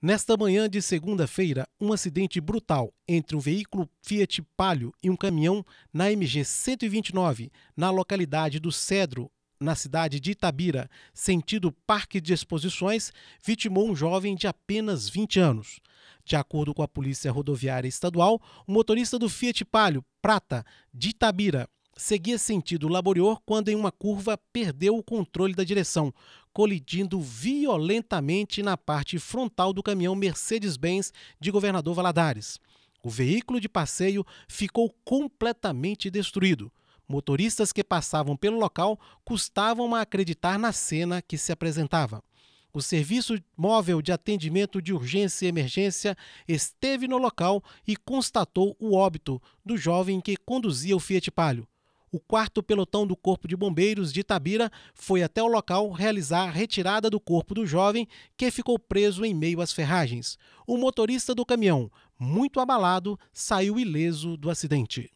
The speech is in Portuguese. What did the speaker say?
Nesta manhã de segunda-feira, um acidente brutal entre um veículo Fiat Palio e um caminhão na MG 129, na localidade do Cedro, na cidade de Itabira, sentido Parque de Exposições, vitimou um jovem de apenas 20 anos. De acordo com a Polícia Rodoviária Estadual, o motorista do Fiat Palio Prata de Itabira seguia sentido laborior quando em uma curva perdeu o controle da direção, colidindo violentamente na parte frontal do caminhão Mercedes-Benz de governador Valadares. O veículo de passeio ficou completamente destruído. Motoristas que passavam pelo local custavam a acreditar na cena que se apresentava. O Serviço Móvel de Atendimento de Urgência e Emergência esteve no local e constatou o óbito do jovem que conduzia o Fiat Palio o quarto pelotão do Corpo de Bombeiros de Itabira foi até o local realizar a retirada do corpo do jovem que ficou preso em meio às ferragens. O motorista do caminhão, muito abalado, saiu ileso do acidente.